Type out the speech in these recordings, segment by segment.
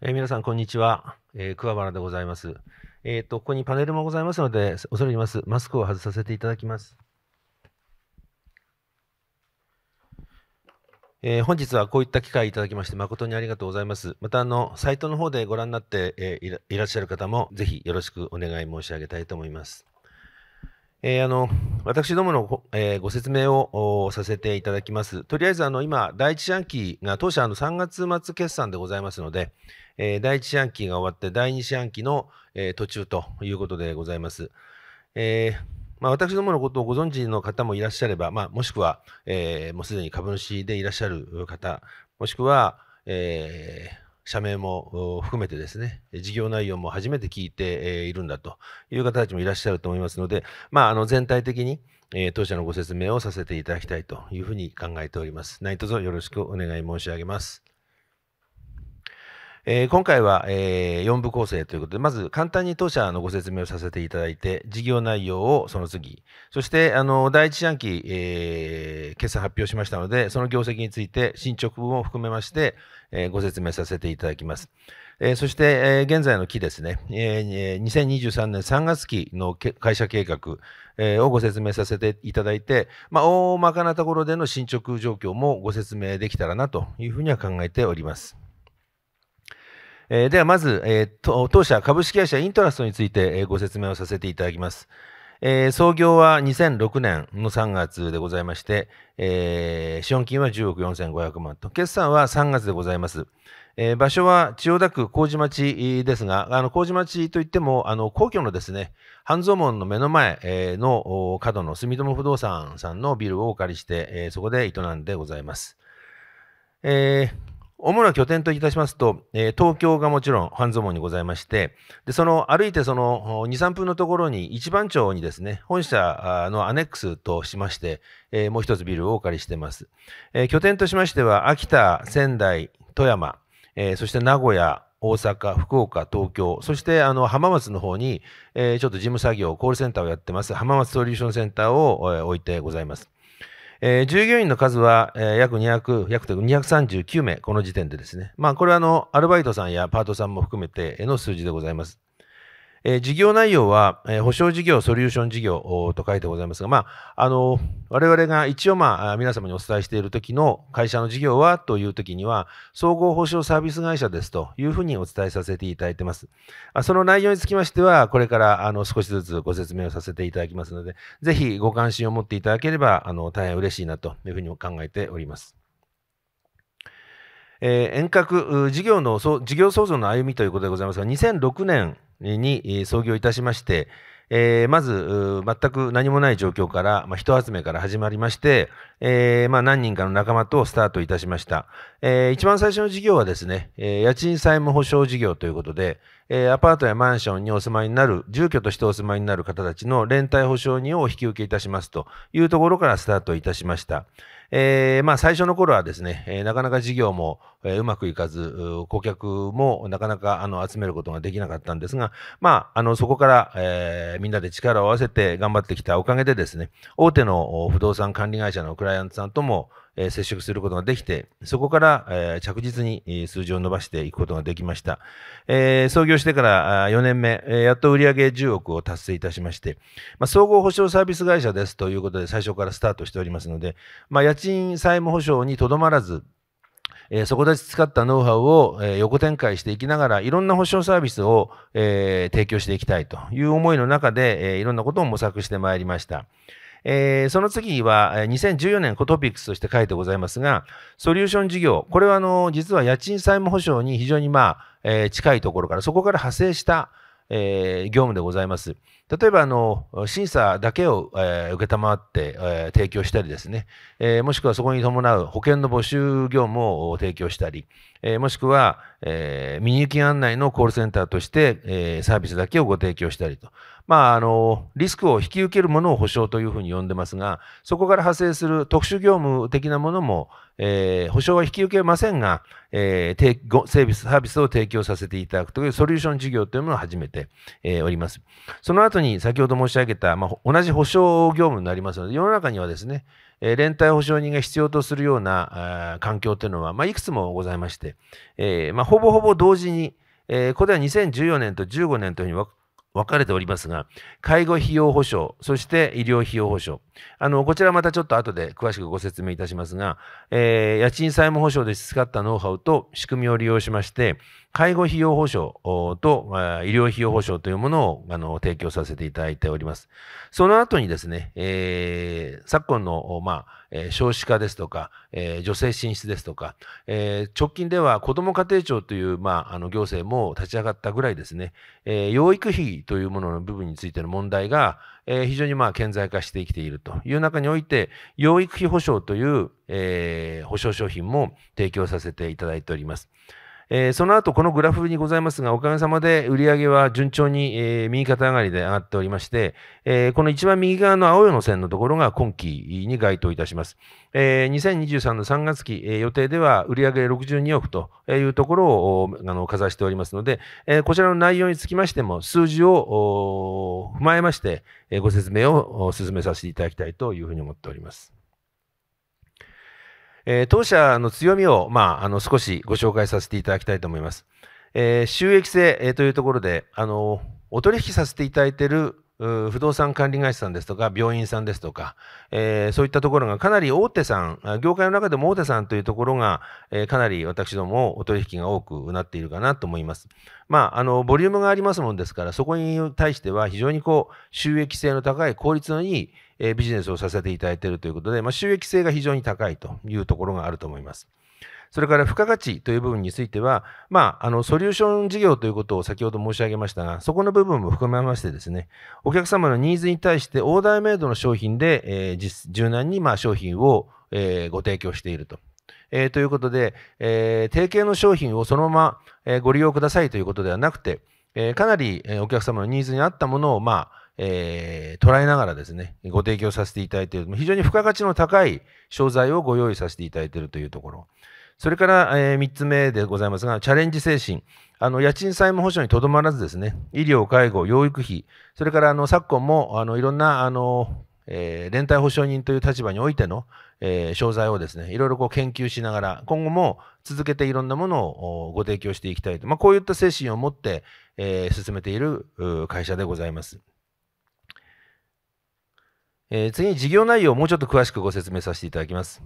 えー、皆さん、こんにちは。えー、桑原でございます。えっ、ー、と、ここにパネルもございますので、恐れ入ります。マスクを外させていただきます。えー、本日はこういった機会いただきまして誠にありがとうございます。またあの、サイトの方でご覧になって、えー、いらっしゃる方もぜひよろしくお願い申し上げたいと思います。えー、あの私どものご,、えー、ご説明をさせていただきます。とりあえずあの今、第一四半期が当社あの3月末決算でございますので、えー、第一四半期が終わって第2四半期の、えー、途中ということでございます。えーまあ、私どものことをご存知の方もいらっしゃれば、まあ、もしくは、えー、もうすでに株主でいらっしゃる方、もしくは、えー、社名も含めてですね、事業内容も初めて聞いているんだという方たちもいらっしゃると思いますので、まあ、あの全体的にえ当社のご説明をさせていただきたいというふうに考えております。何卒よろしくお願い申し上げます。えー、今回は、えー、4部構成ということで、まず簡単に当社のご説明をさせていただいて、事業内容をその次、そしてあの第1四半期、えー、発表しましたので、その業績について進捗分を含めまして、えー、ご説明させていただきます。えー、そして、えー、現在の期ですね、えー、2023年3月期の会社計画、えー、をご説明させていただいて、まあ、大まかなところでの進捗状況もご説明できたらなというふうには考えております。えー、ではまず、えー、当社株式会社イントラストについて、えー、ご説明をさせていただきます。えー、創業は2006年の3月でございまして、えー、資本金は10億4500万と、決算は3月でございます。えー、場所は千代田区麹町ですが、あの麹町といっても、あの皇居のですね、半蔵門の目の前、えー、の角の住友不動産さんのビルをお借りして、えー、そこで営んでございます。えー主な拠点といたしますと、えー、東京がもちろん半蔵門にございまして、でその歩いてその2、3分のところに一番町にですね、本社のアネックスとしまして、えー、もう一つビルをお借りしています、えー、拠点としましては、秋田、仙台、富山、えそして名古屋、大阪、福岡、東京、そしてあの浜松の方に、えちょっと事務作業、コールセンターをやってます、浜松ソリューションセンターを置いてございます。えー、従業員の数は、えー、約200、約239名、この時点でですね。まあ、これはあの、アルバイトさんやパートさんも含めての数字でございます。え事業内容は、え保証事業、ソリューション事業と書いてございますが、まあ、あの我々が一応、まあ、皆様にお伝えしている時の会社の事業はという時には、総合保証サービス会社ですというふうにお伝えさせていただいてます。その内容につきましては、これからあの少しずつご説明をさせていただきますので、ぜひご関心を持っていただければあの大変嬉しいなというふうに考えております。えー、遠隔事業の事業創造の歩みということでございますが、2006年に創業いたしまして、えー、まず全く何もない状況から、まあ、人集めから始まりまして、えーまあ、何人かの仲間とスタートいたしました、えー、一番最初の事業はですね、えー、家賃債務保証事業ということで、えー、アパートやマンションにお住まいになる、住居としてお住まいになる方たちの連帯保証人をお引き受けいたしますというところからスタートいたしました。えー、まあ、最初の頃はですね、えー、なかなか事業も、えー、うまくいかず、顧客もなかなかあの集めることができなかったんですが、まあ、あのそこから、えみんなで力を合わせて頑張ってきたおかげでですね、大手の不動産管理会社のクライアントさんとも、え接触することができて、そこから、え着実に数字を伸ばしていくことができました。え創業してから4年目、えやっと売上10億を達成いたしまして、ま総合保障サービス会社ですということで最初からスタートしておりますので、ま家賃債務保証にとどまらず、えー、そこで使ったノウハウを、えー、横展開していきながら、いろんな保証サービスを、えー、提供していきたいという思いの中で、えいろんなことを模索してまいりました。えー、その次は2014年コトピックスとして書いてございますが、ソリューション事業、これはあの実は家賃債務保証に非常にまあ、えー、近いところから、そこから派生した、えー、業務でございます。例えばあの審査だけを、えー、って、え提供したりですね、えもしくはそこに伴う保険の募集業務を提供したり、えもしくは、えに入き案内のコールセンターとして、えサービスだけをご提供したりと、まあ、あのリスクを引き受けるものを保証というふうに呼んでますがそこから派生する特殊業務的なものも、えー、保証は引き受けませんが、えー、ごサービスサービスを提供させていただくというソリューション事業というものを始めて、えおります。その後後に先ほど申し上げた、まあ、同じ保証業務になりますので、世の中にはですね、えー、連帯保証人が必要とするようなあ環境というのは、まあ、いくつもございまして、えーまあ、ほぼほぼ同時に、えー、これは2014年と15年というふうに分かれておりますが、介護費用保障、そして医療費用保障。あの、こちらまたちょっと後で詳しくご説明いたしますが、えー、家賃債務保障で培ったノウハウと仕組みを利用しまして、介護費用保障と医療費用保障というものをあの提供させていただいております。その後にですね、えー、昨今の、まあ、え少子化ですとか、え女性進出ですとか、え直近では子ども家庭庁という、まあ、あの行政も立ち上がったぐらいですね、え養育費というものの部分についての問題が、え非常にまあ顕在化してきているという中において、養育費保障という、えー、保障商品も提供させていただいております。えー、その後、このグラフにございますが、おかげさまで売上は順調に、えー、右肩上がりで上がっておりまして、えー、この一番右側の青色の線のところが今期に該当いたします。えー、2023の3月期、えー、予定では売上62億というところをあのかざしておりますので、えー、こちらの内容につきましても、数字を踏まえまして、えー、ご説明を進めさせていただきたいというふうに思っております。えー、当社の強みを、まあ、あの少しご紹介させていただきたいと思います。えー、収益性、というところで、あのお取引させていただいている不動産管理会社さんですとか、病院さんですとか、えー、そういったところがかなり大手さん、業界の中でも大手さんというところが、えー、かなり私どもお取引が多くなっているかなと思います。まあ、あの、ボリュームがありますもんですから、そこに対しては非常にこう、収益性の高い、効率のいい、えビジネスをさせていただいているということで、まあ、収益性が非常に高いというところがあると思います。それから付加価値という部分については、まあ、あのソリューション事業ということを先ほど申し上げましたが、そこの部分も含めましてですね、お客様のニーズに対してオーダーメイドの商品で、えー、柔軟にまあ商品を、えー、ご提供していると。えー、ということで、えー、提携の商品をそのまま、えー、ご利用くださいということではなくて、えー、かなり、えお客様のニーズに合ったものを、まあえー、捉えながらですね、ご提供させていただいている、非常に付加価値の高い商材をご用意させていただいているというところ。それから、えー、3つ目でございますが、チャレンジ精神。あの、家賃債務保障にとどまらずですね、医療、介護、養育費、それから、あの、昨今も、あの、いろんな、あの、えー、連帯保証人という立場においての、えー、商材をですね、いろいろこう研究しながら、今後も続けていろんなものをご提供していきたいと。まあ、こういった精神を持って、えー、進めている会社でございます。えー、次に事業内容をもうちょっと詳しくご説明させていただきます。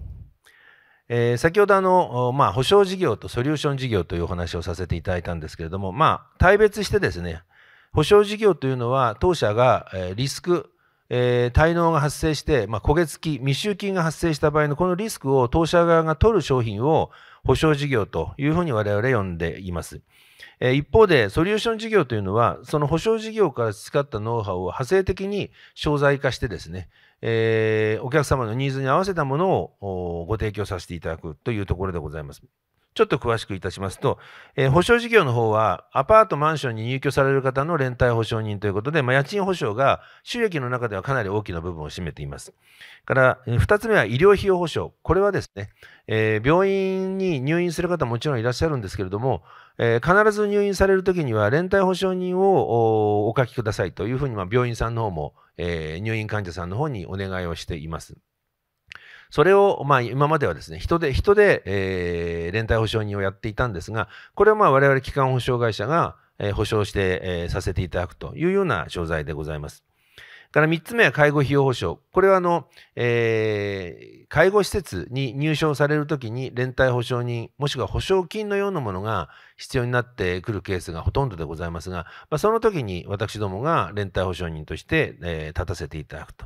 えー、先ほどあの、まあ、保証事業とソリューション事業というお話をさせていただいたんですけれども、まあ、大別してですね、保証事業というのは当社がリスク、えー、滞納が発生して、まあ、焦げ付き、未収金が発生した場合のこのリスクを当社側が取る商品を保証事業というふうに我々呼んでいます。え一方で、ソリューション事業というのは、その保証事業から培ったノウハウを派生的に商材化してですね、えー、お客様のニーズに合わせたものをご提供させていただくというところでございます。ちょっと詳しくいたしますと、えー、保証事業の方は、アパート、マンションに入居される方の連帯保証人ということで、まあ、家賃保証が収益の中ではかなり大きな部分を占めています。から、2つ目は医療費用保証。これはですね、えー、病院に入院する方ももちろんいらっしゃるんですけれども、えー、必ず入院されるときには、連帯保証人をお書きくださいというふうに、病院さんの方も、え入院患者さんの方にお願いをしています。それを、まあ、今まではですね、人で、人で、えー、連帯保証人をやっていたんですが、これはまあ、我々機関保証会社が、えー、保証して、えー、させていただくというような商材でございます。から3つ目は介護費用保証。これはあの、えー、介護施設に入所されるときに連帯保証人、もしくは保証金のようなものが必要になってくるケースがほとんどでございますが、まあ、そのときに私どもが連帯保証人として、えー、立たせていただくと。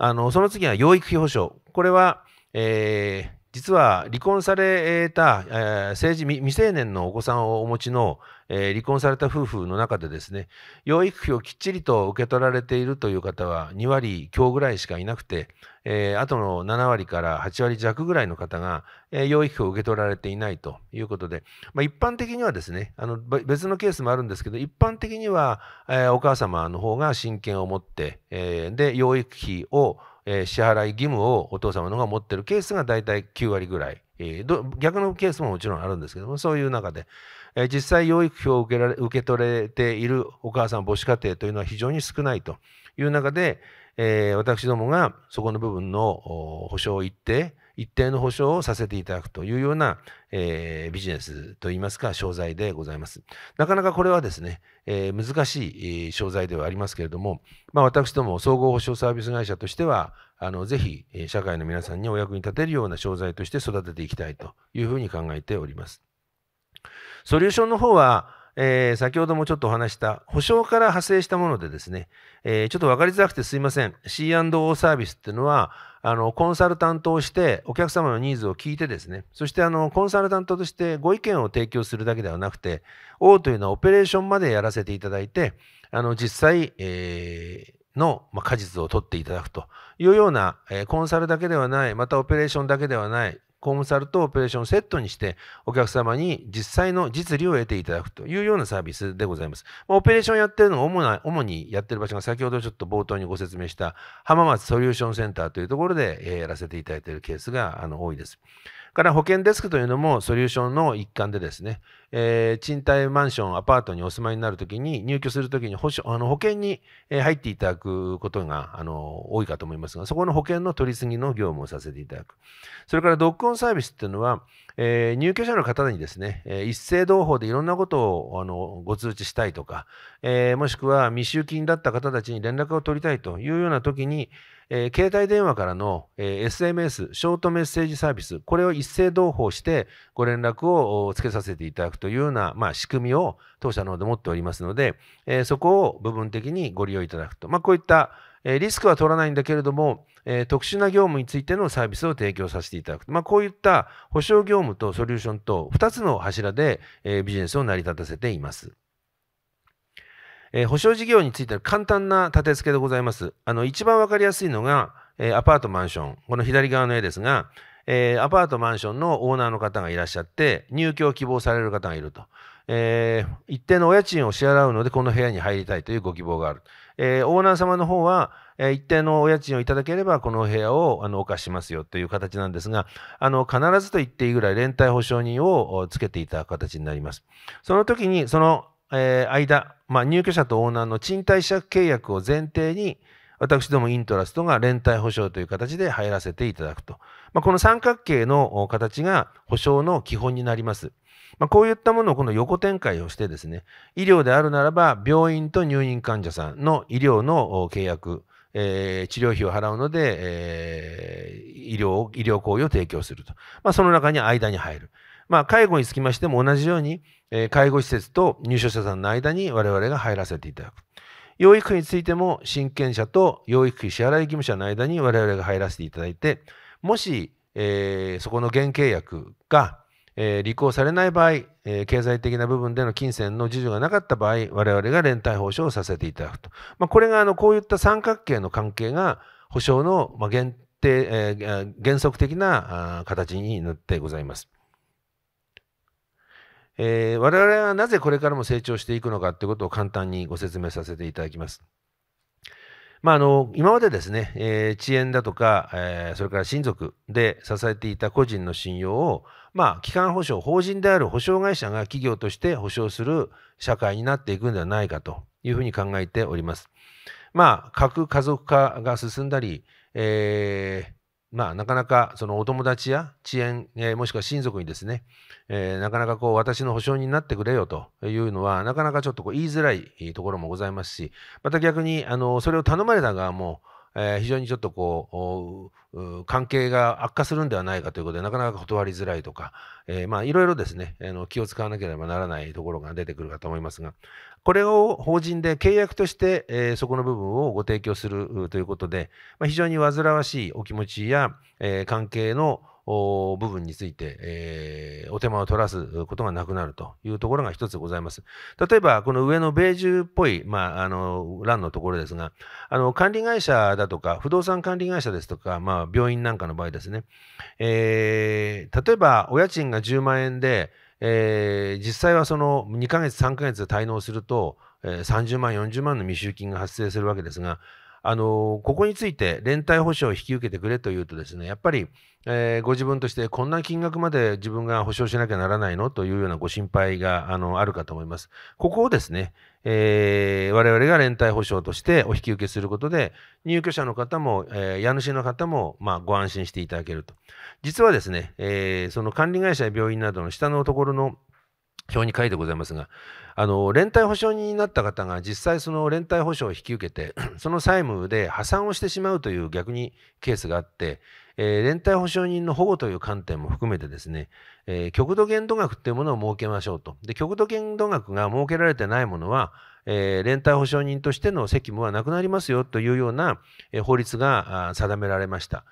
あの、その次は養育費保障。これは、えー、実は離婚された、えー、政治未成年のお子さんをお持ちの、えー、離婚された夫婦の中でですね養育費をきっちりと受け取られているという方は2割強ぐらいしかいなくて、えー、あとの7割から8割弱ぐらいの方が、えー、養育費を受け取られていないということで、まあ、一般的にはですねあの別のケースもあるんですけど一般的には、えお母様の方が親権を持って、えで養育費を支払い義務をお父様の方が持ってるケースが大体9割ぐらい、逆のケースももちろんあるんですけどもそういう中で、え実際養育費を受けられ受け取れているお母さん母子家庭というのは非常に少ないという中で、えー、私どもがそこの部分の保証を一定一定の保証をさせていただくというような、えー、ビジネスといいますか商材でございます。なかなかこれはですね、えー、難しい、商材ではありますけれども、まあ、私ども総合保証サービス会社としてはあのぜひ社会の皆さんにお役に立てるような商材として育てていきたいというふうに考えております。ソリューションの方は、えー、先ほどもちょっとお話した保証から派生したものでですね、えー、ちょっと分かりづらくてすいません C&O サービスっていうのはあのコンサルタントをしてお客様のニーズを聞いてですねそしてあのコンサルタントとしてご意見を提供するだけではなくて O というのはオペレーションまでやらせていただいてあの実際、えーの果実を取っていただくというようなコンサルだけではないまたオペレーションだけではないコムサルとオペレーションをセットにして、お客様に実際の実利を得ていただくというようなサービスでございます。オペレーションやってるのが主な、主にやってる場所が先ほどちょっと冒頭にご説明した浜松ソリューションセンターというところで、えやらせていただいているケースがあの多いです。から保険デスクというのもソリューションの一環でですね、えー、賃貸マンション、アパートにお住まいになるときに、入居するときに保あの保険に入っていただくことがあの多いかと思いますが、そこの保険の取り次ぎの業務をさせていただく。それからドッグオンサービスっていうのは、えー、入居者の方にですね、えー、一斉同法でいろんなことをあのご通知したいとか、えもしくは未就金だった方たちに連絡を取りたいというようなときに、えー、携帯電話からの、えー、SMS、ショートメッセージサービス、これを一斉同報してご連絡をつけさせていただくというような、まあ、仕組みを当社の方で持っておりますので、えー、そこを部分的にご利用いただくと。まあ、こういった、えリスクは取らないんだけれども、え特殊な業務についてのサービスを提供させていただく。まあ、こういった保証業務とソリューションと2つの柱で、えビジネスを成り立たせています。えー、保証事業について簡単な立て付けでございます。あの、一番わかりやすいのが、えー、アパートマンション。この左側の絵ですが、えー、アパートマンションのオーナーの方がいらっしゃって、入居を希望される方がいると。えー、一定のお家賃を支払うので、この部屋に入りたいというご希望がある。えー、オーナー様の方は、え一定のお家賃をいただければ、この部屋をあのお貸しますよという形なんですが、あの必ずと言っていいぐらい、連帯保証人をつけていただく形になります。その時に、そのえー、間、まあ、入居者とオーナーの賃貸借契約を前提に、私どもイントラストが連帯保証という形で入らせていただくと。まあ、この三角形の形が保証の基本になります。まあ、こういったものをこの横展開をしてですね、医療であるならば、病院と入院患者さんの医療の契約、えー、治療費を払うので、えー、医療、医療行為を提供すると。まあ、その中に間に入る。まあ、介護につきましても同じように、え介護施設と入所者さんの間に我々が入らせていただく。養育費についても、親権者と養育費支払い義務者の間に我々が入らせていただいて、もし、えー、そこの原契約が、えー、履行されない場合、えー、経済的な部分での金銭の授受がなかった場合、我々が連帯保証をさせていただくと。まあ、これがあのこういった三角形の関係が保証の、まあ、限定、えー、原則的な形になってございます。えー、我々はなぜこれからも成長していくのかということを簡単にご説明させていただきます。まあ、あの今までですね、えー、遅延だとか、えー、それから親族で支えていた個人の信用を、まあ、機関保証、法人である保証会社が企業として保証する社会になっていくんではないかというふうに考えております。まあ、核家族化が進んだり、えーまあ、なかなかそのお友達や知延、えー、もしくは親族にですね、えー、なかなかこう私の保証人になってくれよというのは、なかなかちょっとこう言いづらいところもございますし、また逆にあのそれを頼まれた側も、えー、非常にちょっとこう関係が悪化するんではないかということでなかなか断りづらいとか、まあいろいろですねあの気を使わなければならないところが出てくるかと思いますが、これを法人で契約として、えー、そこの部分をご提供するということで、まあ、非常に煩わしいお気持ちや、えー、関係の部分について、えー、お手間を取らすことがなくなるというところが一つございます。例えば、この上のベージュっぽい、まあ、あの、欄のところですが、あの、管理会社だとか、不動産管理会社ですとか、まあ、病院なんかの場合ですね、えー、例えば、お家賃が10万円で、えー、実際はその2ヶ月、3ヶ月で滞納すると、えー、30万、40万の未収金が発生するわけですが、あのここについて連帯保証を引き受けてくれというとですねやっぱり、えー、ご自分としてこんな金額まで自分が保証しなきゃならないのというようなご心配があのあるかと思います。ここをですね、えー、我々が連帯保証としてお引き受けすることで入居者の方も、えー、家主の方も、まあ、ご安心していただけると実はですね、えその管理会社や病院などの下のところの表に書いてございますが、あの連帯保証人になった方が実際その連帯保証を引き受けて、その債務で破産をしてしまうという逆にケースがあって、えー、連帯保証人の保護という観点も含めてですね、えー、極度限度額というものを設けましょうと。で、極度限度額が設けられてないものは、えー、連帯保証人としての責務はなくなりますよというような、え法律が定められました。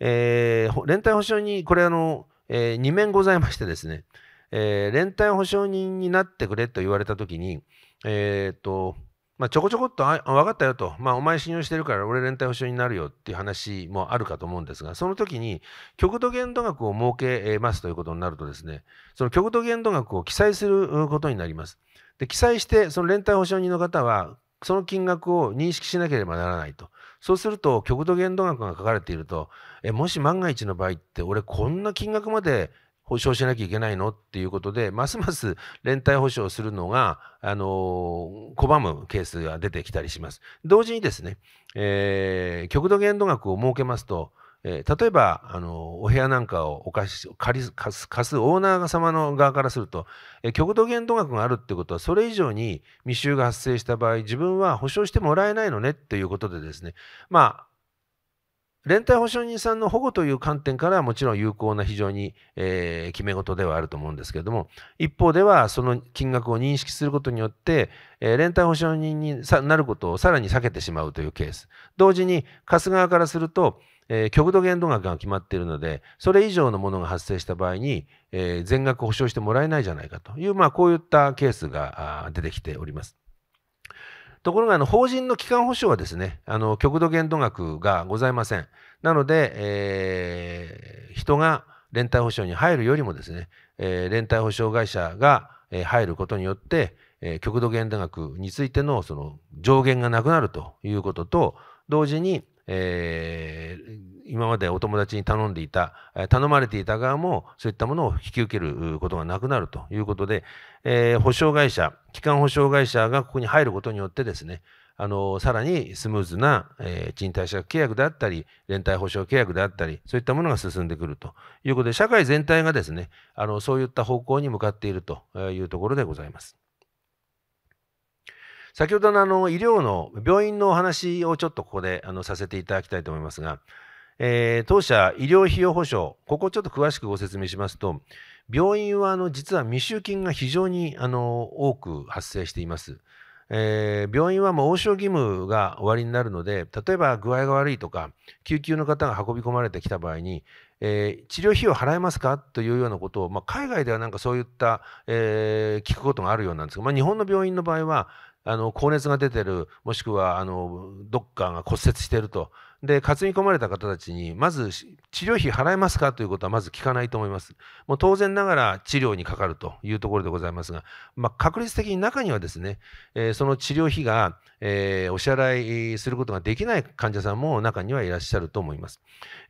え連帯保証人、これあの、え2面ございましてですね、えー、連帯保証人になってくれと言われた時に、えーとまあ、ちょこちょこっとあ分かったよと、まあ、お前信用してるから俺連帯保証人になるよっていう話もあるかと思うんですがその時に極度限度額を設けますということになるとですねその極度限度額を記載することになります。で記載してその連帯保証人の方はその金額を認識しなければならないと。そうすると、極度限度額が書かれていると、えもし万が一の場合って、俺こんな金額まで保証しなきゃいけないのっていうことで、ますます連帯保証するのが、あの拒むケースが出てきたりします。同時にですね、えー、極度限度額を設けますと、えー、例えばあのお部屋なんかをお貸し借り貸す貸すオーナー様の側からすると、えー、極度限度額があるってことはそれ以上に未収が発生した場合自分は保証してもらえないのねっていうことでですねまあ連帯保証人さんの保護という観点からはもちろん有効な非常に、えー、決め事ではあると思うんですけれども一方ではその金額を認識することによって、えー、連帯保証人になることをさらに避けてしまうというケース同時に貸す側からすると、えー、極度限度額が決まっているのでそれ以上のものが発生した場合に、え全額保証してもらえないじゃないかという、まあ、こういったケースが出てきております。ところがあの法人の基幹保障はですねあの極度限度額がございませんなので、えー、人が連帯保証に入るよりもですね、えー、連帯保証会社が入ることによって、えー、極度限度額についてのその上限がなくなるということと同時に、えー、今までお友達に頼んでいた、頼まれていた側もそういったものを引き受けることがなくなるということで、えー、保証会社、基幹保証会社がここに入ることによってですね、あのさらにスムーズな、えー、賃貸借契約であったり、連帯保証契約であったり、そういったものが進んでくるということで、社会全体がですねあのそういった方向に向かっているというところでございます。先ほどのあの医療の病院のお話をちょっとここであのさせていただきたいと思いますが、えー、当社医療費用保障、ここちょっと詳しくご説明しますと、病院はあの実は未収金が非常にあの多く発生しています。えー、病院はもう応償義務が終わりになるので、例えば具合が悪いとか、救急の方が運び込まれてきた場合に、えー、治療費用払えますかというようなことを、まあ、海外ではなんかそういった、えー、聞くことがあるようなんですが、まあ、日本の病院の場合は、あの高熱が出てる、もしくはあのどっかが骨折してると。で担ぎ込まれた方たちにまず治療費払えますかということはまず聞かないと思います。もう当然ながら治療にかかるというところでございますが、まあ、確率的に中にはですね、えー、その治療費が、えー、お支払いすることができない患者さんも中にはいらっしゃると思います。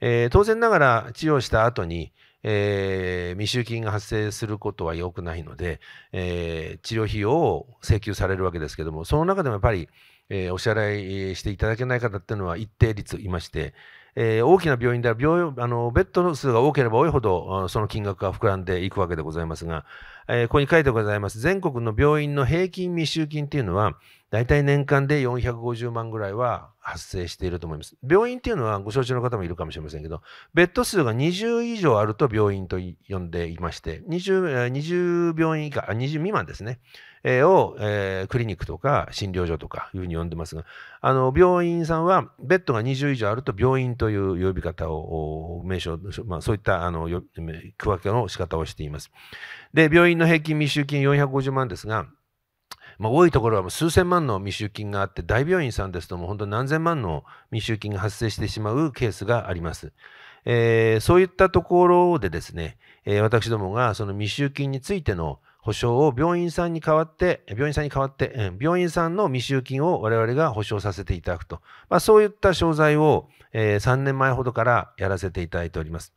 えー、当然ながら治療した後にえー、未収金が発生することは良くないので、えー、治療費用を請求されるわけですけどもその中でもやっぱりえー、お支払いしていただけない方っていうのは一定率いまして、えー、大きな病院では病あのベッドの数が多ければ多いほどその金額が膨らんでいくわけでございますが、えー、ここに書いてございます全国の病院の平均未収金っていうのは大体年間で450万ぐらいは発生していると思います。病院っていうのはご承知の方もいるかもしれませんけど、ベッド数が20以上あると病院と呼んでいまして、20, 20病院以下、20未満ですね。を、えー、クリニックとか診療所とかいうふうに呼んでますが、あの病院さんはベッドが20以上あると病院という呼び方を、名称、まあ、そういったあの区分けの仕方をしています。で、病院の平均未収金450万ですが、まあ、多いところは数千万の未収金があって、大病院さんですとも本当何千万の未収金が発生してしまうケースがあります。えー、そういったところでですね、えー、私どもがその未収金についての、保証を病院さんに代わって、病院さんに代わって、うん、病院さんの未収金を我々が保証させていただくと。まあ、そういった商材を、えー、3年前ほどからやらせていただいております。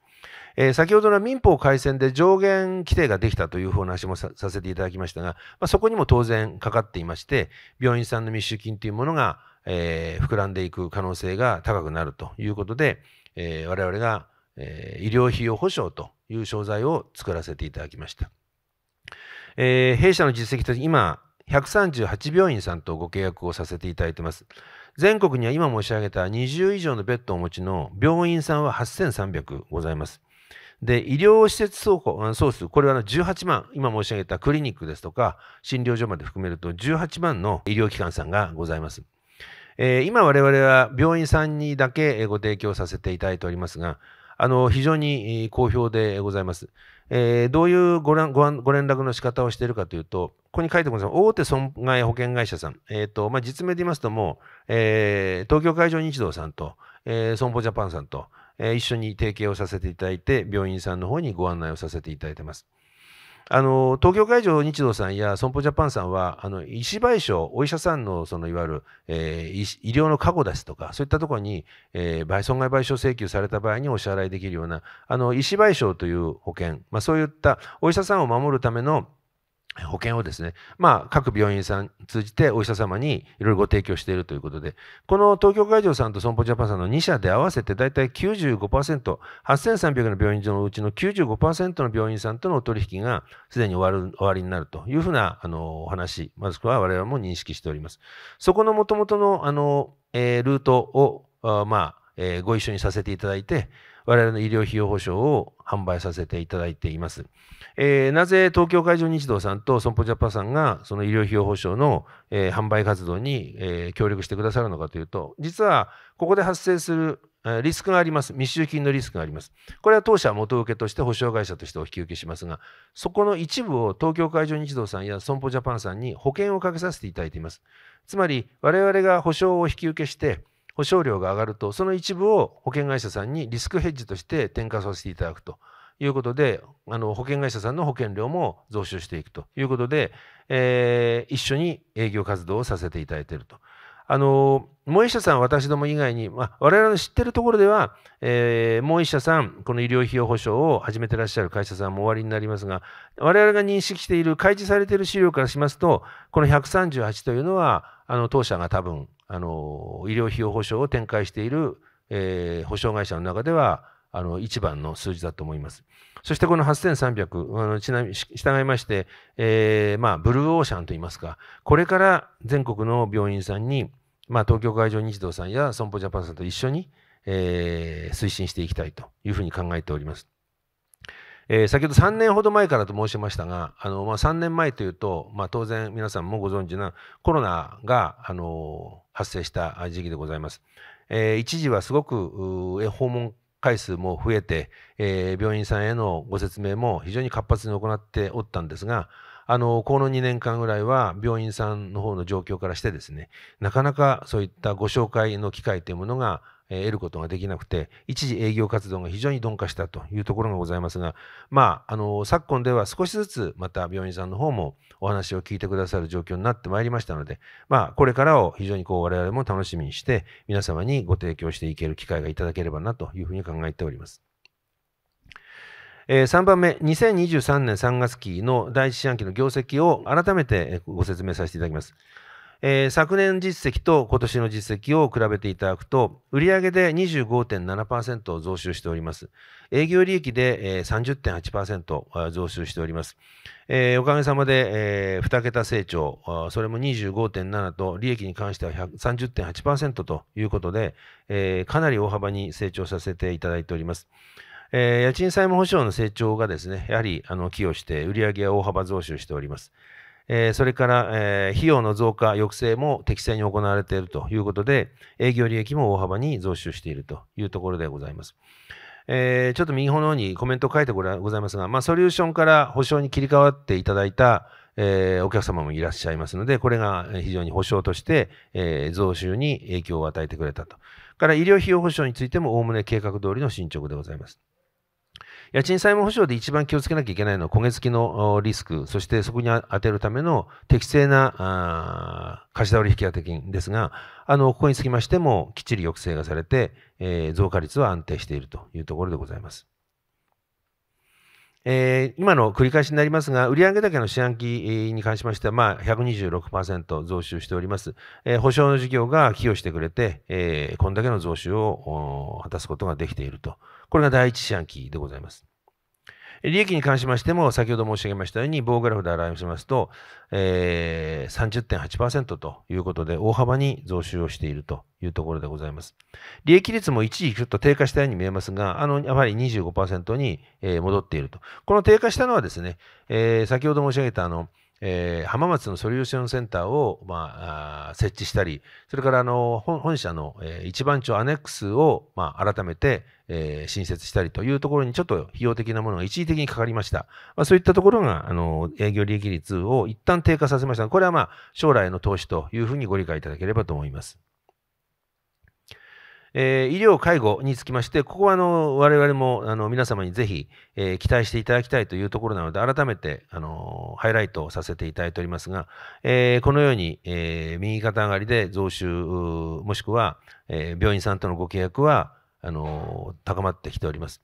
えー、先ほどの民法改正で上限規定ができたというお話もさせていただきましたが、まあ、そこにも当然かかっていまして、病院さんの未収金というものが、えー、膨らんでいく可能性が高くなるということで、えー、我々が、え医療費用保障という商材を作らせていただきました。えー、弊社の実績として今、138病院さんとご契約をさせていただいてます。全国には今申し上げた20以上のベッドをお持ちの病院さんは8300ございます。で、医療施設総総数、これは18万、今申し上げたクリニックですとか、診療所まで含めると18万の医療機関さんがございます。えー、今我々は病院さんにだけご提供させていただいておりますが、あの、非常に好評でございます。えー、どういうご連絡の仕方をしているかというと、ここに書いてください。大手損害保険会社さん。えっ、ー、と、まあ、実名で言いますともう、えー、東京海上日動さんと、えー、損保ジャパンさんと、え一緒に提携をさせていただいて、病院さんの方にご案内をさせていただいてます。あの東京会場日動さんや損保ジャパンさんはあの医師賠償お医者さんのそのいわゆる、えー、医療の過去ですとかそういったところに、えー、損害賠償請求された場合にお支払いできるようなあの医師賠償という保険、まあ、そういったお医者さんを守るための保険をですね、まあ、各病院さん通じてお医者様にいろいろご提供しているということで、この東京会場さんと損保ジャパンさんの2社で合わせて大体95%、8300の病院のうちの95%の病院さんとの取引がすでに終わる、終わりになるというふうな、あの、お話、まずは我々も認識しております。そこのもともとの、あの、えー、ルートを、あまあ、えー、ご一緒にさせていただいて、我々の医療費用保障を販売させていただいています。えー、なぜ東京海上日動さんと損保ジャパンさんがその医療費用保障の、えー、販売活動に、えー、協力してくださるのかというと、実はここで発生するリスクがあります。密集金のリスクがあります。これは当社元請けとして保証会社としてお引き受けしますが、そこの一部を東京海上日動さんや損保ジャパンさんに保険をかけさせていただいています。つまり、我々が保証を引き受けして、保証料が上がると、その一部を保険会社さんにリスクヘッジとして転嫁させていただくということで、あの保険会社さんの保険料も増収していくということで、えー、一緒に営業活動をさせていただいていると。あの萌社さん、私ども以外に、まあ、我々の知ってるところでは、えー、萌社さん、この医療費用保障を始めてらっしゃる会社さんも終わりになりますが、我々が認識している、開示されている資料からしますと、この138というのは、あの当社が多分あの医療費用保障を展開している、えー、保障会社の中ではあの一番の数字だと思います。そしてこの8300、あのちなみに従いまして、えー、まあ、ブルーオーシャンといいますか、これから全国の病院さんに、まあ、東京海上日動さんや損保ジャパンさんと一緒に、えー、推進していきたいというふうに考えております。えー、先ほど3年ほど前からと申しましたが、あのまあ、3年前というと、まあ、当然皆さんもご存知なコロナが、あの発生した時期でございます。えー、一時はすごく訪問回数も増えて、えー、病院さんへのご説明も非常に活発に行っておったんですが、あのこの2年間ぐらいは病院さんの方の状況からしてですねなかなかそういったご紹介の機会というものが得ることができなくて、一時営業活動が非常に鈍化したというところがございますが、まあ、あの、昨今では少しずつまた病院さんの方もお話を聞いてくださる状況になってまいりましたので、まあ、これからを非常にこう我々も楽しみにして、皆様にご提供していける機会がいただければなというふうに考えております。3番目、2023年3月期の第1四半期の業績を改めてご説明させていただきます。えー、昨年実績と今年の実績を比べていただくと、売上で25.7%増収しております。営業利益で、えー、30.8%増収しております。えー、おかげさまで、えー、2桁成長、それも25.7と、利益に関しては30.8%ということで、えー、かなり大幅に成長させていただいております。えー、家賃債務保証の成長がですね、やはりあの寄与して売上は大幅増収しております。えー、それから、えー、費用の増加、抑制も適正に行われているということで、営業利益も大幅に増収しているというところでございます。えー、ちょっと右方の方にコメント書いてございますが、まあ、ソリューションから保証に切り替わっていただいた、えー、お客様もいらっしゃいますので、これが非常に保証として、えー、増収に影響を与えてくれたと。から医療費用保証についても、おおむね計画通りの進捗でございます。家賃債務保証で一番気をつけなきゃいけないのは焦げ付きのリスク、そしてそこに充てるための適正な貸し倒れ引当金ですが、あの、ここにつきましてもきっちり抑制がされて、えー、増加率は安定しているというところでございます。えー、今の繰り返しになりますが、売上高の四半期に関しましては、まあ、126%増収しております。えー、保証の事業が寄与してくれて、えー、こんだけの増収を果たすことができていると。これが第一四半期でございます。利益に関しましても、先ほど申し上げましたように、棒グラフで表しますと、えー、30.8%ということで、大幅に増収をしているというところでございます。利益率も一時ちょっと低下したように見えますが、あの、やはり25%に戻っていると。この低下したのはですね、えー、先ほど申し上げた、あの、えー、浜松のソリューションセンターを、まあ、あ設置したり、それからあの本社の、えー、一番町アネックスを、まあ、改めて、えー、新設したりというところにちょっと費用的なものが一時的にかかりました。まあ、そういったところがあの営業利益率を一旦低下させました。これは、まあ、将来の投資というふうにご理解いただければと思います。えー、医療介護につきまして、ここはあの我々もあの皆様にぜひ、えー、期待していただきたいというところなので、改めてあのハイライトさせていただいておりますが、えー、このように、え右肩上がりで増収、もしくは、え病院さんとのご契約は、あの高まってきております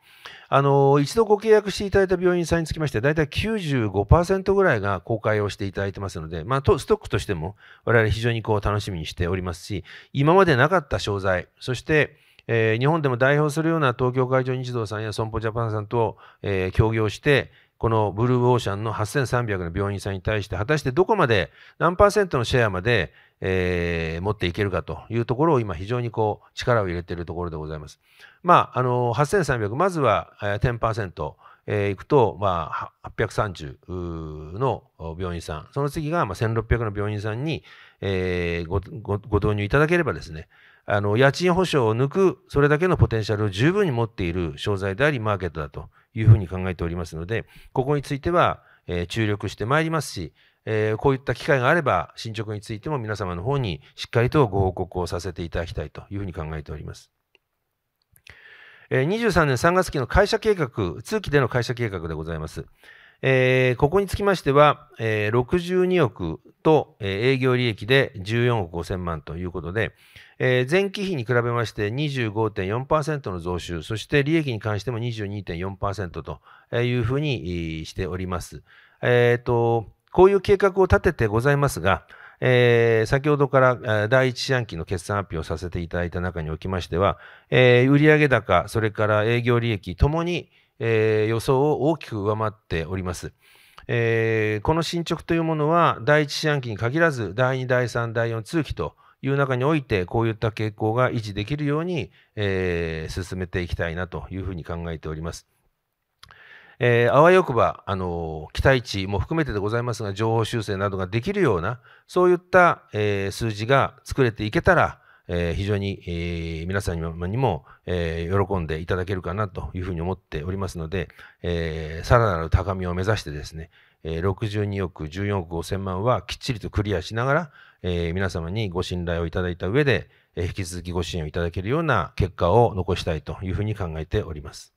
あの一度ご契約していただいた病院さんにつきまして大体95%ぐらいが公開をしていただいてますので、まあ、ストックとしても我々非常にこう楽しみにしておりますし今までなかった商材そしてえー、日本でも代表するような東京海上日動さんや損保ジャパンさんと、えー、協業して、このブルーオーシャンの8300の病院さんに対して、果たしてどこまで、何パーセントのシェアまで、えー、持っていけるかというところを今非常にこう力を入れているところでございます。まあ、あの8300まずは10%、えー、いくと、まあ、830の病院さんその次がまあ1600の病院さんに、えー、ごごご導入いただければですねあの家賃保証を抜くそれだけのポテンシャルを十分に持っている商材でありマーケットだというふうに考えておりますのでここについてはえ注力してまいりますし、えこういった機会があれば進捗についても皆様の方にしっかりとご報告をさせていただきたいというふうに考えております。23年3月期の会社計画、通期での会社計画でございます。えー、ここにつきましては、えー、62億と、え営業利益で14億5000万ということで、え前期比に比べまして25.4%の増収、そして利益に関しても22.4%というふうにしております。えー、と、こういう計画を立ててございますが、えー、先ほどから第一四半期の決算発表をさせていただいた中におきましては、えー、売上高、それから営業利益ともに、え予想を大きく上回っております。えー、この進捗というものは第一四半期に限らず第2第3第4通期という中においてこういった傾向が維持できるように、えー、進めていきたいなというふうに考えております。えー、あわよくば、あの期待値も含めてでございますが情報修正などができるようなそういった、え数字が作れていけたらえー、非常に、えー、皆さんにも、えー、喜んでいただけるかなというふうに思っておりますので、えー、さらなる高みを目指してですね、えー、62億14億5千万はきっちりとクリアしながら、えー、皆様にご信頼をいただいた上で、えー、引き続きご支援をいただけるような結果を残したいというふうに考えております。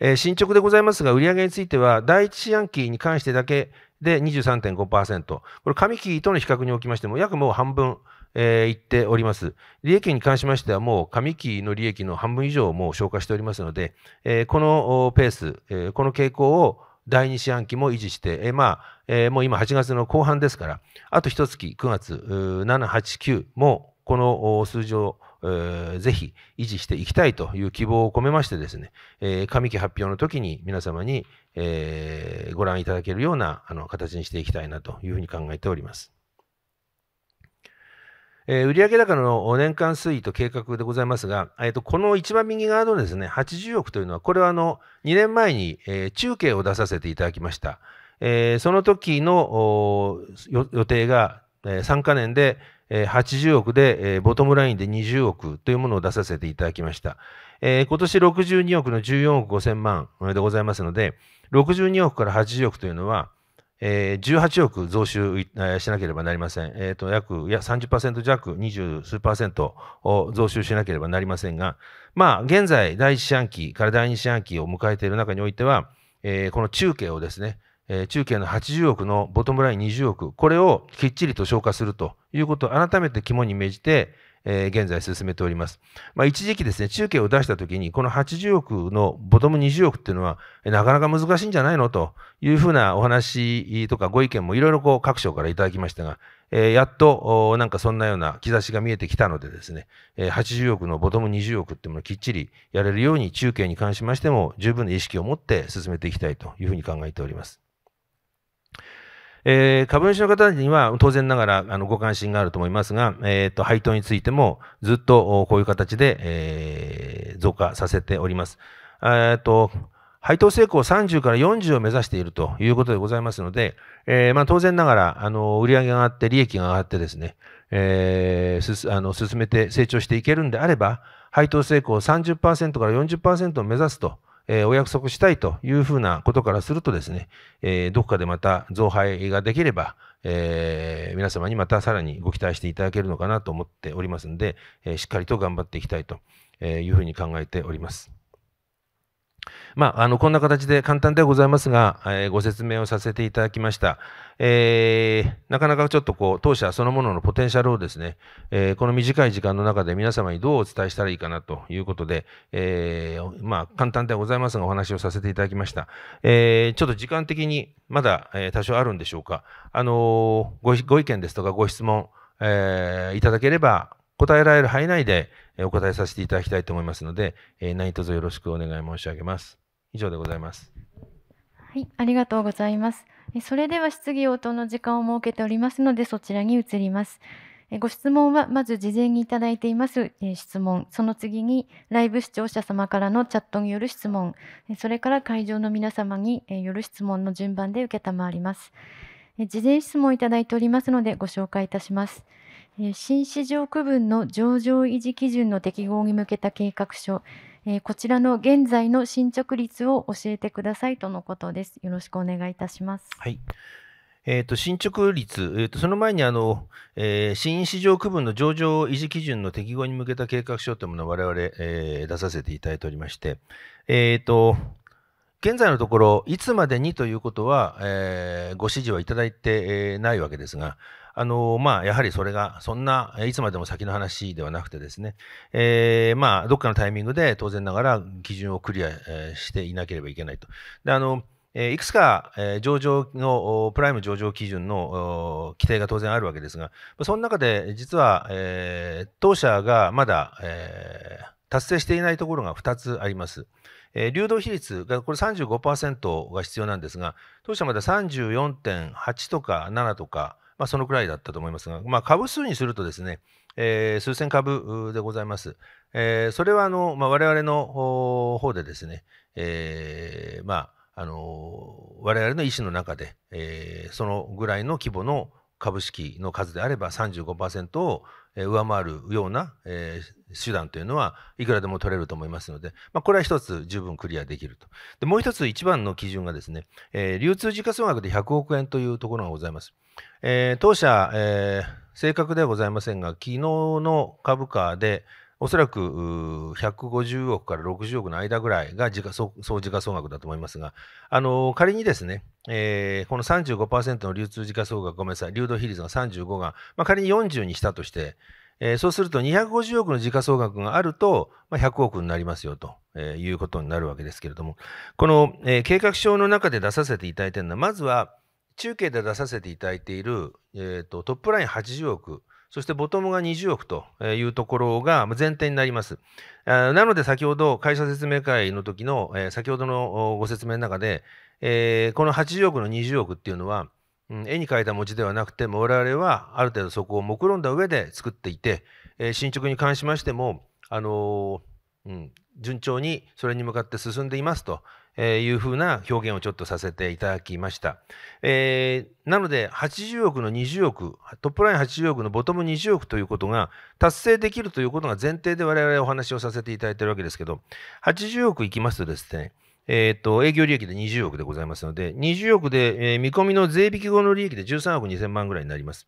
えー、進捗でございますが、売上については、第一四半期に関してだけで23.5%、これ、上期との比較におきましても、約もう半分、えー、言っております。利益に関しましては、もう上期の利益の半分以上をもう消化しておりますので、えー、このペース、えー、この傾向を第2四半期も維持して、えー、まあ、えー、もう今8月の後半ですから、あと一月、9月、7、8、9もこの数字をぜひ維持していきたいという希望を込めましてですね、えー、上期発表の時に皆様に、えー、ご覧いただけるようなあの形にしていきたいなというふうに考えております。えー、売上高の年間推移と計画でございますが、えー、とこの一番右側のですね80億というのは、これはあの2年前に、えー、中継を出させていただきました。えー、その時の予定が、えー、3か年で、えー、80億で、えー、ボトムラインで20億というものを出させていただきました。えー、今年62億の14億5000万でございますので、62億から80億というのは、えー、18億増収しなければなりません。えー、と約や30%弱、20数パーセントを増収しなければなりませんが、まあ、現在、第1四半期から第2四半期を迎えている中においては、えー、この中継をですね、えー、中継の80億のボトムライン20億、これをきっちりと消化するということを改めて肝に銘じて、えー、現在進めております。まあ、一時期ですね、中継を出したときに、この80億のボトム20億っていうのは、なかなか難しいんじゃないのというふうなお話とかご意見もいろいろこう各省からいただきましたが、えー、やっとなんかそんなような兆しが見えてきたのでですね、えー、80億のボトム20億っていうものをきっちりやれるように中継に関しましても十分な意識を持って進めていきたいというふうに考えております。えー、株主の方には当然ながらあのご関心があると思いますが、えーと、配当についてもずっとこういう形で、えー、増加させております。えーと、配当成功30から40を目指しているということでございますので、えー、まあ、当然ながらあの売上が上がって利益が上がってですね、えー、あの進めて成長していけるんであれば、配当成功30%から40%を目指すと。えー、お約束したいというふうなことからするとですね、えー、どこかでまた増配ができれば、えー、皆様にまたさらにご期待していただけるのかなと思っておりますので、えしっかりと頑張っていきたいというふうに考えております。まあ、あのこんな形で簡単ではございますが、えー、ご説明をさせていただきました、えー、なかなかちょっとこう当社そのもののポテンシャルをですね、えー、この短い時間の中で皆様にどうお伝えしたらいいかなということで、えまあ、簡単ではございますがお話をさせていただきました、えちょっと時間的にまだ、え多少あるんでしょうか、あのごご意見ですとかご質問、えいただければ答えられる範囲内でお答えさせていただきたいと思いますので、え何卒よろしくお願い申し上げます。以上でございます。はい、ありがとうございます。それでは質疑応答の時間を設けておりますので、そちらに移ります。ご質問はまず事前にいただいています質問、その次にライブ視聴者様からのチャットによる質問、それから会場の皆様による質問の順番で承ります。事前質問いただいておりますのでご紹介いたします。新市場区分の上場維持基準の適合に向けた計画書、えー、こちらの現在の進捗率を教えてくださいとのことです。よろしくお願いいたします。はい。えーと、進捗率、えーと、その前にあの、えー、新市場区分の上場維持基準の適合に向けた計画書というものを我々、えー、出させていただいておりまして、えーと、と現在のところ、いつまでにということは、えー、ご指示はいただいて、えー、ないわけですが、あのまあ、やはりそれが、そんないつまでも先の話ではなくてですね、えー、まあ、どっかのタイミングで当然ながら基準をクリアしていなければいけないと。であのいくつか上場の、プライム上場基準の規定が当然あるわけですが、その中で実は、えー、当社がまだ、えー、達成していないところが2つあります。流動比率がこれ35%が必要なんですが、当社まだ34.8とか7とか、まあ、そのくらいだったと思いますが、まあ、株数にするとですね、えー、数千株でございます。えー、それはあの、まあ、我々の方でですね、えー、まあ、あの我々の意思の中で、えそのぐらいの規模の株式の数であれば35%を上回るような手段というのはいくらでも取れると思いますので、まあ、これは一つ十分クリアできると。でもう一つ一番の基準がですね、え流通時価総額で100億円というところがございます。え当社、え正確ではございませんが、昨日の株価で、おそらく150億から60億の間ぐらいが時価総時価総額だと思いますが、あの仮にですね、えー、この35%の流通時価総額、ごめんなさい、流動比率が35が、まあ、仮に40にしたとして、えー、そうすると250億の時価総額があると、まあ、100億になりますよと、えー、いうことになるわけですけれども、この、えー、計画書の中で出させていただいているのは、まずは中継で出させていただいている、えーとトップライン80億。そしてボトムが20億というところが前提になります。なので先ほど会社説明会の時の先ほどのご説明の中でこの80億の20億っていうのは絵に描いた文字ではなくても我々はある程度そこを目論んだ上で作っていて進捗に関しましてもあの、うん、順調にそれに向かって進んでいますとえー、いうふうな表現をちょっとさせていただきました。えー、なので、80億の20億、トップライン80億のボトム20億ということが達成できるということが前提で我々お話をさせていただいているわけですけど、80億いきますとですね、えー、と営業利益で20億でございますので、20億で、えー、見込みの税引き後の利益で13億2000万ぐらいになります。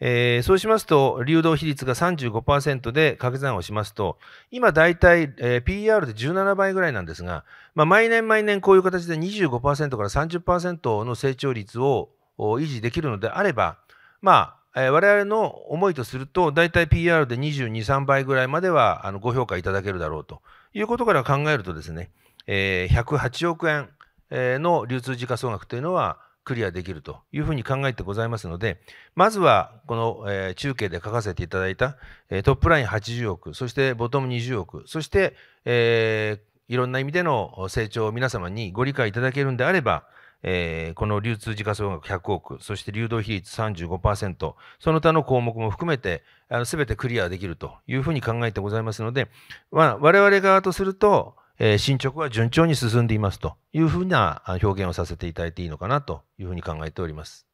えー、そうしますと、流動比率が35%で掛け算をしますと、今大体、えー、PR で17倍ぐらいなんですが、まあ、毎年毎年こういう形で25%から30%の成長率を維持できるのであれば、まあ、えー、我々の思いとすると、大体 PR で22、3倍ぐらいまではあのご評価いただけるだろうということから考えるとですね、えー、108億円の流通時価総額というのは、クリアできるというふうに考えてございますので、まずはこの、えー、中継で書かせていただいた、えー、トップライン80億、そしてボトム20億、そして、えー、いろんな意味での成長を皆様にご理解いただけるんであれば、えー、この流通時価総額100億、そして流動比率35%、その他の項目も含めて、すべてクリアできるというふうに考えてございますので、まあ、我々側とすると、えー、進捗は順調に進んでいますというふうな表現をさせていただいていいのかなというふうに考えております。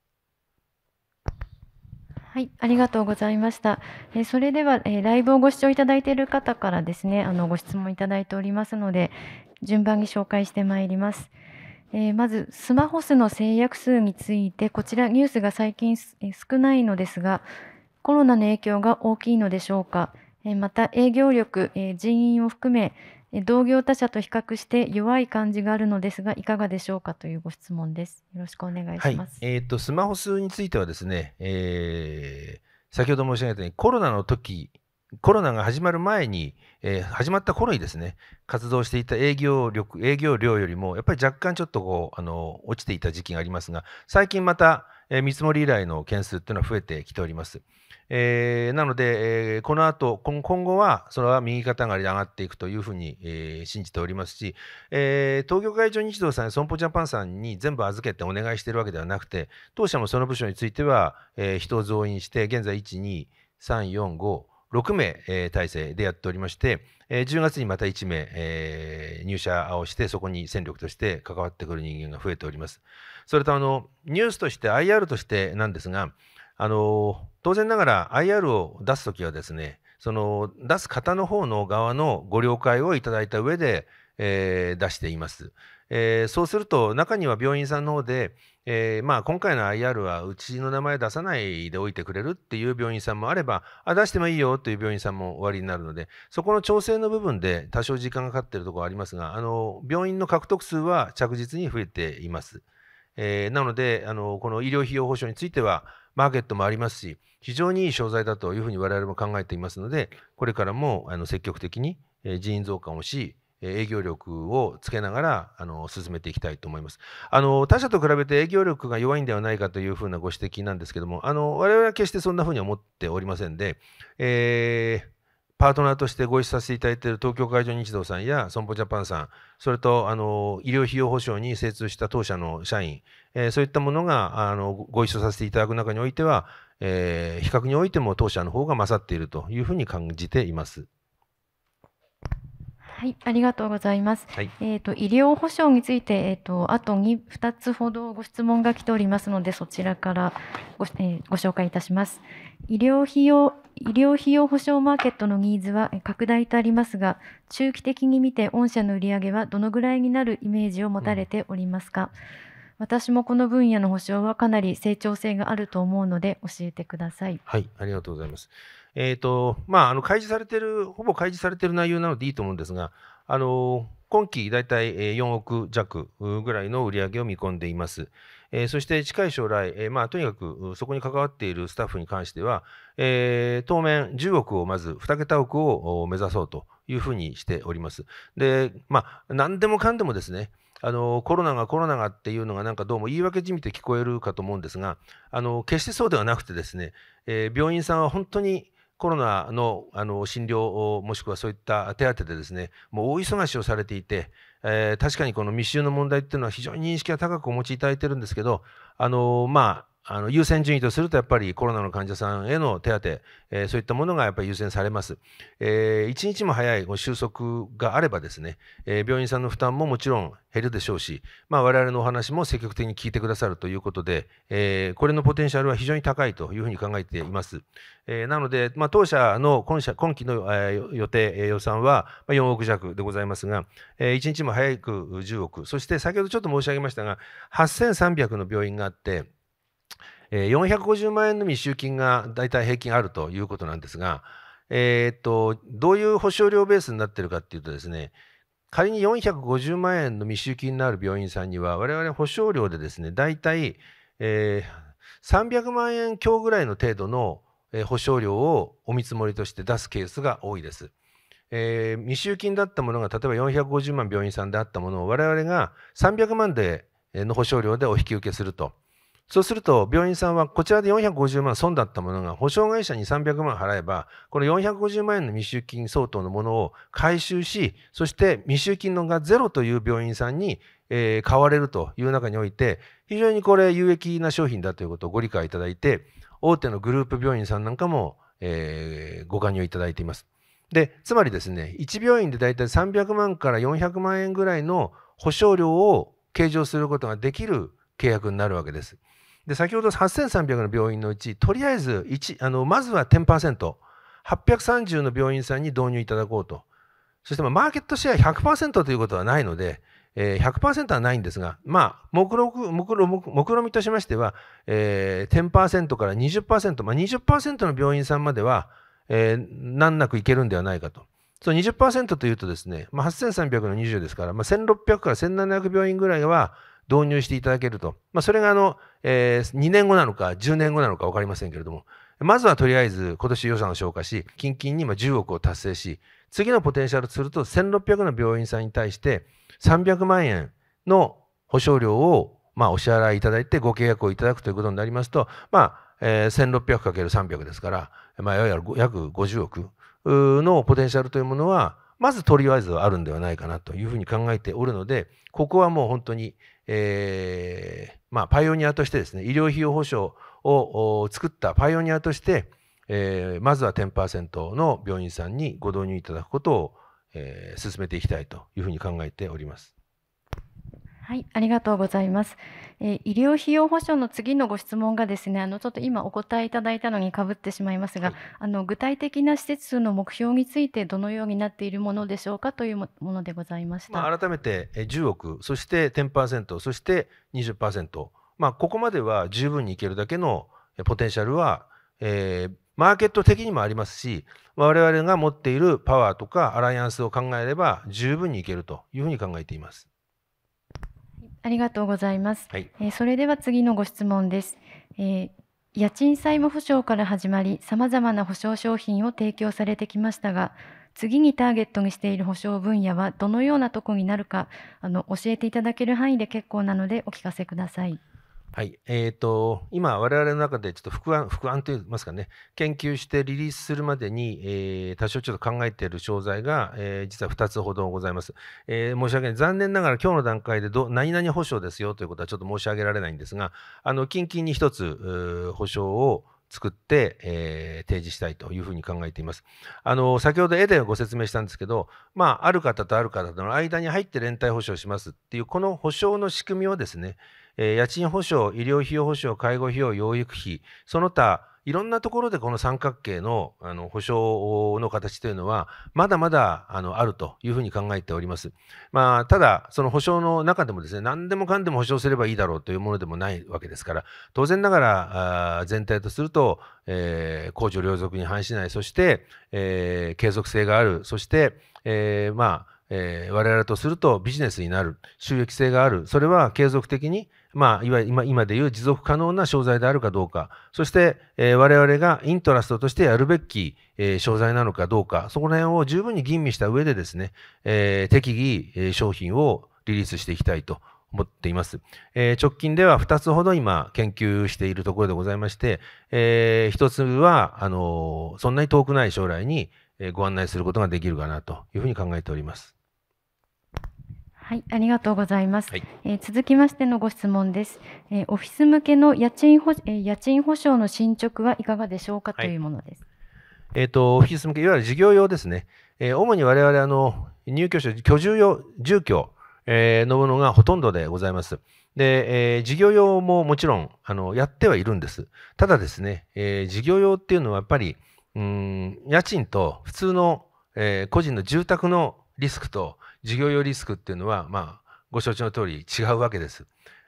はい、ありがとうございました。えー、それでは、えー、ライブをご視聴いただいている方からですね、あのご質問いただいておりますので、順番に紹介してまいります。えー、まず、スマホ数の制約数について、こちらニュースが最近、え少ないのですが、コロナの影響が大きいのでしょうか。また営業力、人員を含め同業他社と比較して弱い感じがあるのですがいかがでしょうかというご質問です。よろしくお願いします。はい、えっ、ー、とスマホ数についてはですね、えー、先ほど申し上げたようにコロナの時コロナが始まる前に、えー、始まった頃にですね、活動していた営業力、営業量よりも、やっぱり若干ちょっとこう、あの、落ちていた時期がありますが、最近また、えー、見積もり依頼の件数っていうのは増えてきております。えー、なので、えー、この後今後はそれは右肩上がりで上がっていくというふうに、えー、信じておりますし、え東京海上日動さん損保ジャパンさんに全部預けてお願いしているわけではなくて当社もその部署については、え人を増員して現在12345 6名、えー、体制でやっておりまして、えー、10月にまた1名、えー、入社をして、そこに戦力として関わってくる人間が増えております。それとあの、ニュースとして、IR としてなんですが、あの当然ながら IR を出すときはですねその出す方の方の側のご了解をいただいた上で、えー、出しています。えー、そうすると中には病院さんの方で、えー、まあ、今回の IR はうちの名前出さないでおいてくれるっていう病院さんもあればあ出してもいいよという病院さんも終わりになるのでそこの調整の部分で多少時間がかかっているところはありますがあの病院の獲得数は着実に増えています。えー、なのであのこの医療費用保障についてはマーケットもありますし、非常にいい商材だというふうに我々も考えていますので、これからもあの積極的に人員増加をし、営業力をつけながらあの進めていきたいと思いますあの。他社と比べて営業力が弱いんではないかというふうなご指摘なんですけども、あの我々は決してそんなふうに思っておりませんで、えーパートナーとしてご一緒させていただいている東京海上日動さんや損保ジャパンさん、それとあの医療費用保障に精通した当社の社員、えー、そういったものがあのご一緒させていただく中においては、えー、比較においても当社の方が勝っているというふうに感じています。はい、ありがとうございます。はい、えっ、ー、と医療保障についてえっ、ー、とあとに二つほどご質問が来ておりますのでそちらからご,、えー、ご紹介いたします。医療費用医療費用保障マーケットのニーズは拡大とありますが、中期的に見て御社の売上はどのぐらいになるイメージを持たれておりますか。うん私もこの分野の保証はかなり成長性があると思うので教えてください。はい、ありがとうございます。えっ、ー、と、まあ、あの、開示されてる、ほぼ開示されてる内容なのでいいと思うんですが、あの、今期大体4億弱ぐらいの売り上げを見込んでいます。えそして近い将来、えまあ、とにかくそこに関わっているスタッフに関しては、え当面10億をまず2桁億を目指そうというふうにしております。で、まあ、何でもかんでもですね、あのコロナがコロナがっていうのがなんかどうも言い訳じみて聞こえるかと思うんですがあの決してそうではなくてですね、え病院さんは本当にコロナのあの診療もしくはそういった手当でですねもう大忙しをされていて、えー、確かにこの密集の問題っていうのは非常に認識が高くお持ちいただいてるんですけどあのまああの優先順位とするとやっぱりコロナの患者さんへの手当、えー、そういったものがやっぱり優先されます。えー、一日も早い収束があればですね、えー、病院さんの負担ももちろん減るでしょうし、まあ、我々のお話も積極的に聞いてくださるということで、えー、これのポテンシャルは非常に高いというふうに考えています。えー、なので、まあ、当社の今社今期の、えー、予定、えー、予算は4億弱でございますが、えー、1日も早く10億、そして先ほどちょっと申し上げましたが、8300の病院があって、えー、450万円の未収金が大体平均あるということなんですが、えー、っとどういう保証料ベースになってるかっていうとですね仮に450万円の未収金のある病院さんには我々保証料でですね大体、えー、300万円強ぐらいの程度の保証料をお見積もりとして出すケースが多いです。えー、未収金だったものが例えば450万病院さんであったものを我々が300万での保証料でお引き受けすると。そうすると、病院さんはこちらで450万損だったものが、保証会社に300万払えば、この450万円の未収金相当のものを回収し、そして未収金のがゼロという病院さんに、え買われるという中において、非常にこれ、有益な商品だということをご理解いただいて、大手のグループ病院さんなんかも、えご加入いただいています。で、つまりですね、1病院でだいたい300万から400万円ぐらいの保証料を計上することができる契約になるわけです。で先ほど8300の病院のうちとりあえず1あのまずは 10%830 の病院さんに導入いただこうとそしてマーケットシェア100%ということはないので、えー、100%はないんですが、まあ、目録目目目論見としましては、えー、10%から20%、まあ20、20%の病院さんまでは、えー、難なくいけるんではないかと。その20%というとですね、まあ、8300の20ですから、まあ、1600から1700病院ぐらいは、導入していただけると、まあ、それがあの、えー、2年後なのか10年後なのか分かりませんけれども、まずはとりあえず今年予算を消化し、近々に今10億を達成し、次のポテンシャルとすると1600の病院さんに対して300万円の保証料をまあお支払いいただいてご契約をいただくということになりますと、まあ、えー、1600×300 ですから、まあ、いわゆる約50億のポテンシャルというものはまずとりあえずあるんではないかなというふうに考えておるので、ここはもう本当に、えー、まあ、パイオニアとしてですね、医療費用保障を作ったパイオニアとして、えー、まずは10%の病院さんにご導入いただくことを、えー、進めていきたいというふうに考えております。はい、ありがとうございます。えー、医療費用保障の次のご質問がですね、あのちょっと今お答えいただいたのにかぶってしまいますが、はい、あの具体的な施設数の目標についてどのようになっているものでしょうかというものでございました。まあ、改めて10億、そして10%、そして20%、まあここまでは十分にいけるだけのポテンシャルは、えー、マーケット的にもありますし、我々が持っているパワーとかアライアンスを考えれば十分にいけるというふうに考えています。ありがとうございます、はい、えー、それでは次のご質問です、えー、家賃債務保証から始まりさまざまな保証商品を提供されてきましたが次にターゲットにしている保証分野はどのようなとこになるかあの教えていただける範囲で結構なのでお聞かせくださいはい、えーと、今、我々の中でちょっと不安不安といいますかね、研究してリリースするまでに、えー、多少ちょっと考えている商材が、えー、実は2つほどございます、えー、申し訳ない、残念ながら今日の段階でど何々保証ですよということはちょっと申し上げられないんですが、あの近々に1つ保証を作って、えー、提示したいというふうに考えています。あの先ほど絵でご説明したんですけど、まあ、ある方とある方との間に入って連帯保証しますっていうこの保証の仕組みをですね、え家賃保障、医療費用保障、介護費用、養育費、その他、いろんなところでこの三角形のあの保障の形というのは、まだまだあのあるというふうに考えております。まあ、ただ、その保障の中でもですね、何でもかんでも保障すればいいだろうというものでもないわけですから、当然ながら、あ全体とすると、えー、公序良俗に反しない、そして、えー、継続性がある、そして、えー、まあ、えー、我々とするとビジネスになる、収益性がある、それは継続的に、まあ、いわ今今でいう持続可能な商材であるかどうか、そして、えー、我々がイントラストとしてやるべき、えー、商材なのかどうか、そこら辺を十分に吟味した上でですね、えー、適宜、えー、商品をリリースしていきたいと思っています。えー、直近では2つほど今研究しているところでございまして、えー、1つは、あのそんなに遠くない将来にご案内することができるかなというふうに考えております。はい、ありがとうございます。はい、えー、続きましてのご質問です。えー、オフィス向けの家賃保、えー、家賃保証の進捗はいかがでしょうかというものです。はい、えっ、ー、と、オフィス向け、いわゆる事業用ですね。えー、主に我々、あの、入居者、居住用、住居、えー、のものがほとんどでございます。で、えー、事業用ももちろん、あの、やってはいるんです。ただですね、えー、事業用っていうのはやっぱり、うん、家賃と普通の、えー、個人の住宅のリスクと、事業用リスクっていうのは、まあ、ご承知の通り違うわけです。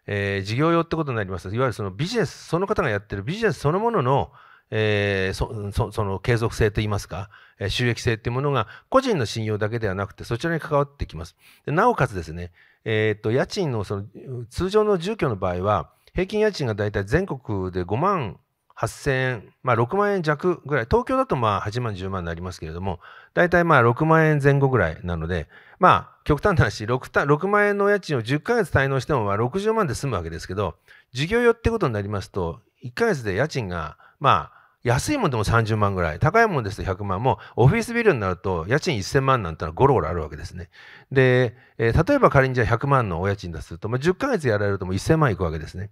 えー、事業用ってことになりますいわゆるそのビジネス、その方がやってるビジネスそのものの、えー、そその継続性といいますか、えー、収益性というものが個人の信用だけではなくてそちらに関わってきます。でなおかつですね、えー、っと家賃のその通常の住居の場合は平均家賃がだいたい全国で5万8000円、まあ、6万円弱ぐらい、東京だとまあ8万、10万になりますけれども、大体まあ6万円前後ぐらいなので、まあ、極端な話6万円の家賃を10ヶ月滞納してもまあ60万で済むわけですけど、事業用ってことになりますと、1ヶ月で家賃が、まあ、安いもんでも30万ぐらい、高いもんですと100万も、オフィスビルになると家賃1000万なんてのはゴロゴロあるわけですね。で、えー、例えば仮にじゃあ100万のお家賃だとすると、まあ、10ヶ月やられるともう1000万いくわけですね。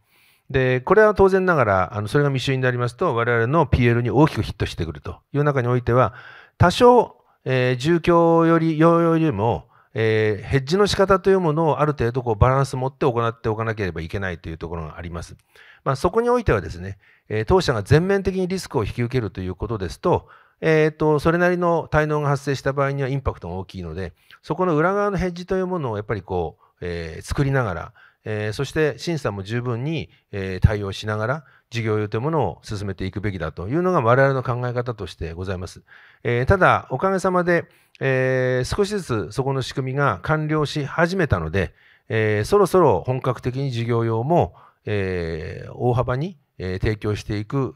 で、これは当然ながら、あのそれが未就になりますと、我々の PL に大きくヒットしてくるという中においては、多少、えー、住居より、用よりも、えー、ヘッジの仕方というものをある程度こうバランス持って行っておかなければいけないというところがあります。まあ、そこにおいてはですね、えー、当社が全面的にリスクを引き受けるということですと、えーと、とそれなりの滞納が発生した場合にはインパクトが大きいので、そこの裏側のヘッジというものをやっぱりこう、えー、作りながら、えー、そして審査も十分に、えー、対応しながら事業用というものを進めていくべきだというのが我々の考え方としてございます。えー、ただ、おかげさまで、え少しずつそこの仕組みが完了し始めたので、えそろそろ本格的に事業用も、え大幅に、え提供していく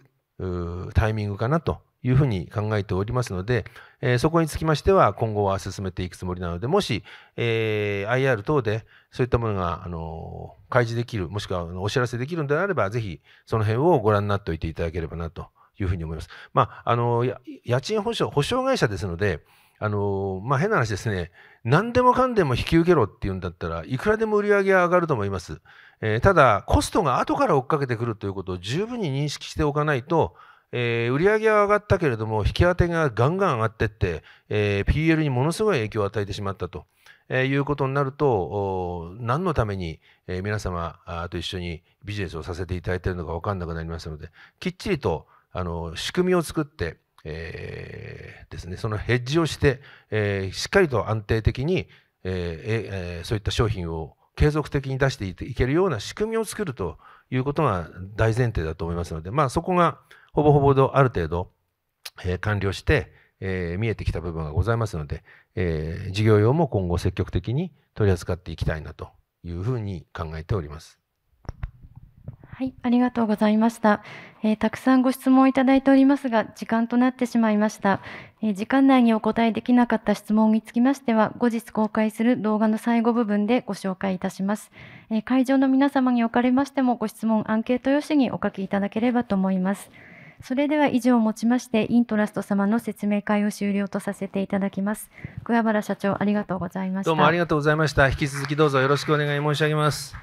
タイミングかなというふうに考えておりますので、えそこにつきましては今後は進めていくつもりなので、もし、え IR 等でそういったものが、あの開示できる、もしくはお知らせできるのであれば、ぜひその辺をご覧になっておいていただければなというふうに思います。まあ、あの家賃保証、保証会社ですので、あのまあ、変な話ですね、何でもかんでも引き受けろっていうんだったらいくらでも売り上げは上がると思います。えー、ただ、コストが後から追っかけてくるということを十分に認識しておかないと、えー、売上は上がったけれども、引き当てがガンガン上がっていって、えー、PL にものすごい影響を与えてしまったと、えー、いうことになると、何のために、え皆様と一緒にビジネスをさせていただいているのか分からなくなりますので、きっちりとあの仕組みを作って、えですね、そのヘッジをして、えしっかりと安定的に、ええそういった商品を継続的に出していけるような仕組みを作るということが大前提だと思いますので、まあ、そこが、ほぼほぼある程度、えー、完了して、えー、見えてきた部分がございますので、えー、事業用も今後積極的に取り扱っていきたいなというふうに考えております。はい、ありがとうございました、えー、たくさんご質問いただいておりますが、時間となってしまいました、えー、時間内にお答えできなかった質問につきましては、後日公開する動画の最後部分でご紹介いたします。えー、会場の皆様におかれましても、ご質問、アンケート用紙にお書きいただければと思います。それでは以上をもちまして、イントラスト様の説明会を終了とさせていただきます。桑原社長、ありがとうございました。どうもありがとうございました。引き続きどうぞよろしくお願い申し上げます。